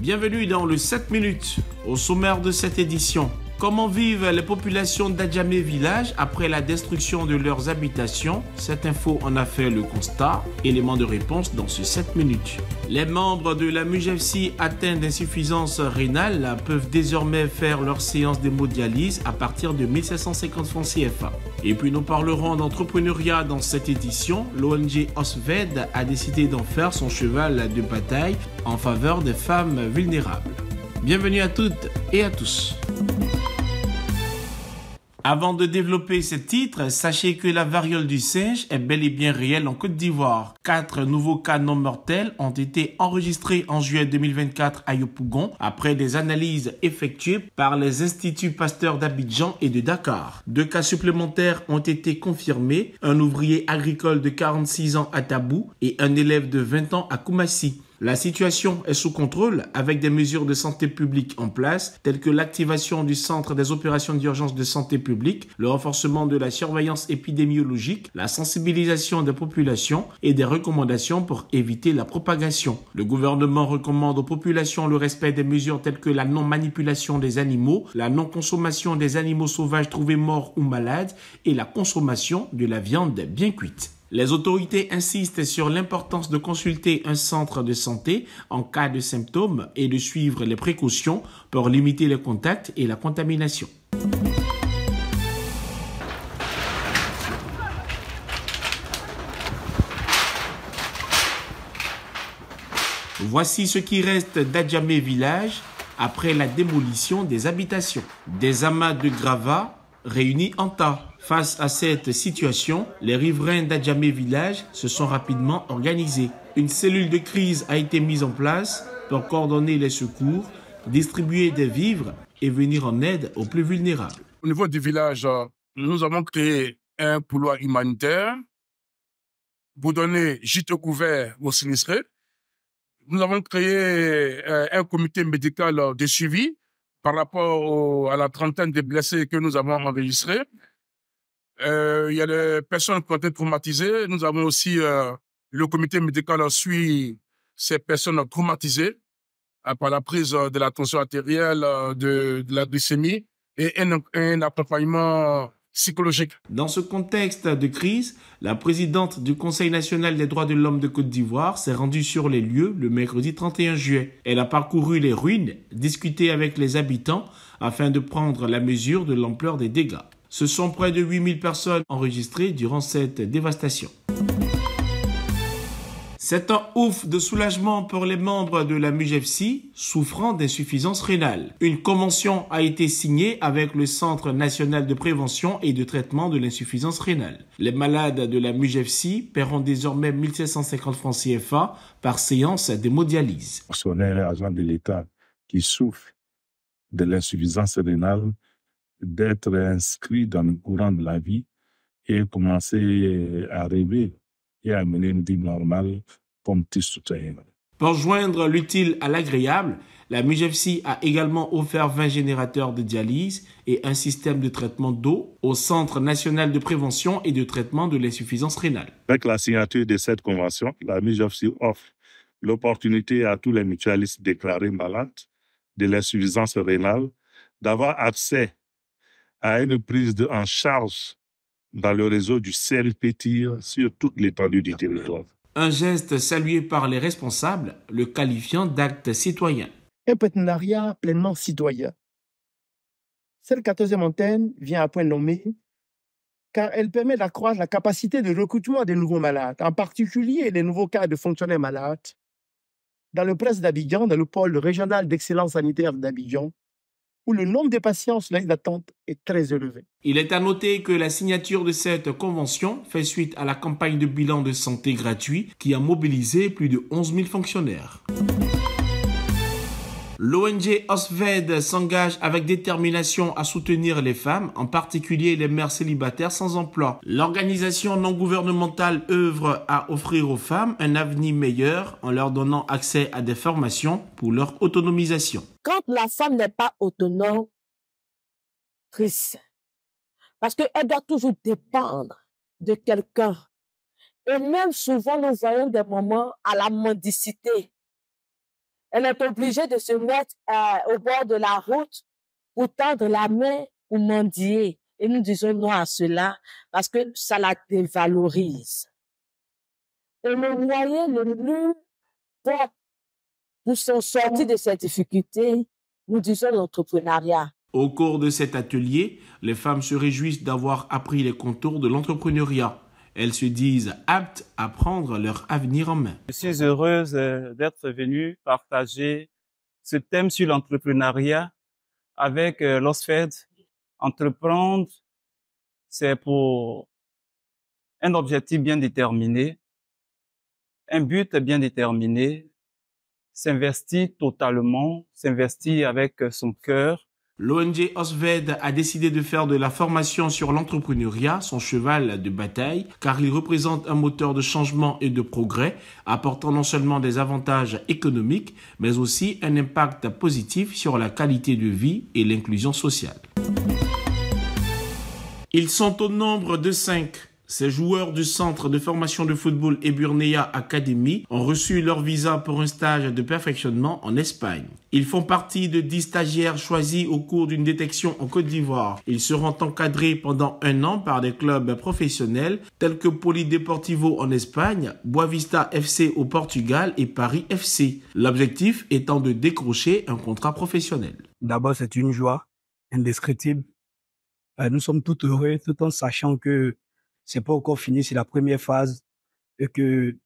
Bienvenue dans le 7 minutes. Au sommaire de cette édition, Comment vivent les populations d'Adjamé Village après la destruction de leurs habitations Cette info en a fait le constat. Élément de réponse dans ce 7 minutes. Les membres de la MUGFC atteints d'insuffisance rénale peuvent désormais faire leur séance d'hémodialyse à partir de 1750 francs CFA. Et puis nous parlerons d'entrepreneuriat dans cette édition. L'ONG Osved a décidé d'en faire son cheval de bataille en faveur des femmes vulnérables. Bienvenue à toutes et à tous. Avant de développer ce titre, sachez que la variole du singe est bel et bien réelle en Côte d'Ivoire. Quatre nouveaux cas non mortels ont été enregistrés en juillet 2024 à Yopougon après des analyses effectuées par les instituts Pasteurs d'Abidjan et de Dakar. Deux cas supplémentaires ont été confirmés, un ouvrier agricole de 46 ans à Tabou et un élève de 20 ans à Koumassi. La situation est sous contrôle avec des mesures de santé publique en place, telles que l'activation du centre des opérations d'urgence de santé publique, le renforcement de la surveillance épidémiologique, la sensibilisation des populations et des recommandations pour éviter la propagation. Le gouvernement recommande aux populations le respect des mesures telles que la non-manipulation des animaux, la non-consommation des animaux sauvages trouvés morts ou malades et la consommation de la viande bien cuite. Les autorités insistent sur l'importance de consulter un centre de santé en cas de symptômes et de suivre les précautions pour limiter les contacts et la contamination. Voici ce qui reste d'Adjamé Village après la démolition des habitations. Des amas de gravats réunis en tas. Face à cette situation, les riverains d'Adjame Village se sont rapidement organisés. Une cellule de crise a été mise en place pour coordonner les secours, distribuer des vivres et venir en aide aux plus vulnérables. Au niveau du village, euh, nous avons créé un couloir humanitaire pour donner gîte couvert aux sinistrés. Nous avons créé euh, un comité médical de suivi par rapport à la trentaine de blessés que nous avons enregistrés. Euh, il y a des personnes qui ont été traumatisées. Nous avons aussi euh, le comité médical suit ces personnes traumatisées euh, par la prise de la tension artérielle, de, la glycémie et un, un accompagnement psychologique. Dans ce contexte de crise, la présidente du Conseil national des droits de l'homme de Côte d'Ivoire s'est rendue sur les lieux le mercredi 31 juillet. Elle a parcouru les ruines, discuté avec les habitants afin de prendre la mesure de l'ampleur des dégâts. Ce sont près de 8000 personnes enregistrées durant cette dévastation. C'est un ouf de soulagement pour les membres de la MUGFC souffrant d'insuffisance rénale. Une convention a été signée avec le Centre national de prévention et de traitement de l'insuffisance rénale. Les malades de la MUGFC paieront désormais 1750 francs CFA par séance d'hémodialyse. Personnel de l'État qui souffre de l'insuffisance rénale d'être inscrit dans le courant de la vie et commencer à rêver et à mener une vie normale comme petit soutien. Pour joindre l'utile à l'agréable, la MUGFC a également offert 20 générateurs de dialyse et un système de traitement d'eau au Centre national de prévention et de traitement de l'insuffisance rénale. Avec la signature de cette convention, la MUGFC offre l'opportunité à tous les mutualistes déclarés malades de l'insuffisance rénale d'avoir accès à une prise de, en charge dans le réseau du CERPETIR sur toute l'étendue du territoire. Un geste salué par les responsables, le qualifiant d'acte citoyen. Un partenariat pleinement citoyen. Cette 14e antenne vient à point nommé car elle permet d'accroître la capacité de recrutement des nouveaux malades, en particulier les nouveaux cas de fonctionnaires malades. Dans le presse d'Abidjan, dans le pôle régional d'excellence sanitaire d'Abidjan, où le nombre de patients d'attente est très élevé. Il est à noter que la signature de cette convention fait suite à la campagne de bilan de santé gratuit qui a mobilisé plus de 11 000 fonctionnaires. L'ONG Osved s'engage avec détermination à soutenir les femmes, en particulier les mères célibataires sans emploi. L'organisation non gouvernementale œuvre à offrir aux femmes un avenir meilleur en leur donnant accès à des formations pour leur autonomisation. Quand la femme n'est pas autonome, triste. Parce qu'elle doit toujours dépendre de quelqu'un. Et même souvent, nous avons des moments à la mendicité. Elle est obligée de se mettre euh, au bord de la route pour tendre la main ou mendier. Et nous disons non à cela parce que ça la dévalorise. Et le moyen le plus propre pour s'en sortir de cette difficulté, nous disons l'entrepreneuriat. Au cours de cet atelier, les femmes se réjouissent d'avoir appris les contours de l'entrepreneuriat. Elles se disent aptes à prendre leur avenir en main. Je suis heureuse euh, d'être venue partager ce thème sur l'entrepreneuriat avec euh, l'OSFED. Entreprendre, c'est pour un objectif bien déterminé, un but bien déterminé, s'investir totalement, s'investir avec son cœur L'ONG Osved a décidé de faire de la formation sur l'entrepreneuriat son cheval de bataille car il représente un moteur de changement et de progrès apportant non seulement des avantages économiques mais aussi un impact positif sur la qualité de vie et l'inclusion sociale. Ils sont au nombre de cinq ces joueurs du centre de formation de football Eburnea Academy ont reçu leur visa pour un stage de perfectionnement en Espagne. Ils font partie de 10 stagiaires choisis au cours d'une détection en Côte d'Ivoire. Ils seront encadrés pendant un an par des clubs professionnels tels que Polideportivo en Espagne, Boavista FC au Portugal et Paris FC. L'objectif étant de décrocher un contrat professionnel. D'abord, c'est une joie indescriptible. Euh, nous sommes tout heureux tout en sachant que c'est pas encore fini, c'est la première phase et que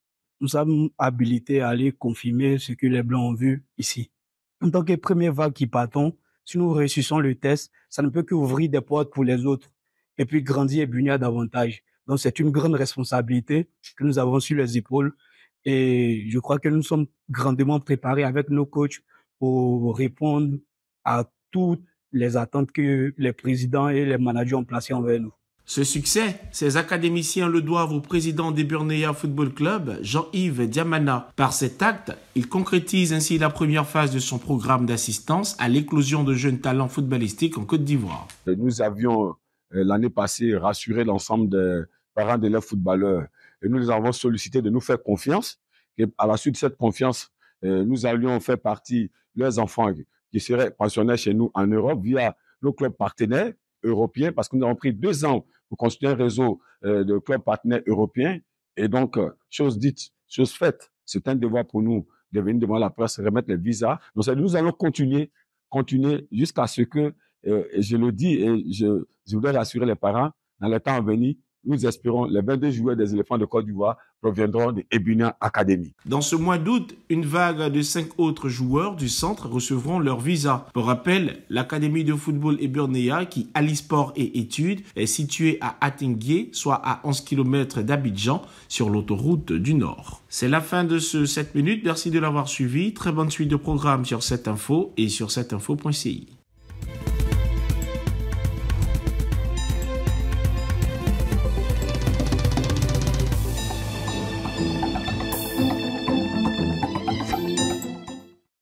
nous sommes habilités à aller confirmer ce que les Blancs ont vu ici. En tant que première vague qui partons, si nous réussissons le test, ça ne peut qu'ouvrir des portes pour les autres et puis grandir et bunir davantage. Donc c'est une grande responsabilité que nous avons sur les épaules et je crois que nous sommes grandement préparés avec nos coachs pour répondre à toutes les attentes que les présidents et les managers ont placées envers nous. Ce succès, ces académiciens le doivent au président des Burnea Football Club, Jean-Yves Diamana. Par cet acte, il concrétise ainsi la première phase de son programme d'assistance à l'éclosion de jeunes talents footballistiques en Côte d'Ivoire. Nous avions euh, l'année passée rassuré l'ensemble des parents de leurs footballeurs et nous les avons sollicités de nous faire confiance. Et à la suite de cette confiance, euh, nous allions faire partie leurs enfants qui seraient pensionnés chez nous en Europe via nos clubs partenaires européens parce que nous avons pris deux ans pour construire un réseau euh, de clubs partenaires européens. Et donc, euh, chose dite, chose faite, c'est un devoir pour nous de venir devant la presse, remettre les visas. Donc, nous allons continuer, continuer jusqu'à ce que, euh, je le dis et je, je voudrais rassurer les parents, dans le temps à venir, nous espérons les 22 joueurs des éléphants de Côte d'Ivoire proviendront de Ebina Academy. Dans ce mois d'août, une vague de cinq autres joueurs du centre recevront leur visa. Pour rappel, l'Académie de football Eburnea, qui allie sport et études, est située à Atingye, soit à 11 km d'Abidjan, sur l'autoroute du Nord. C'est la fin de ce 7 minutes. Merci de l'avoir suivi. Très bonne suite de programme sur cette info et sur cette infoci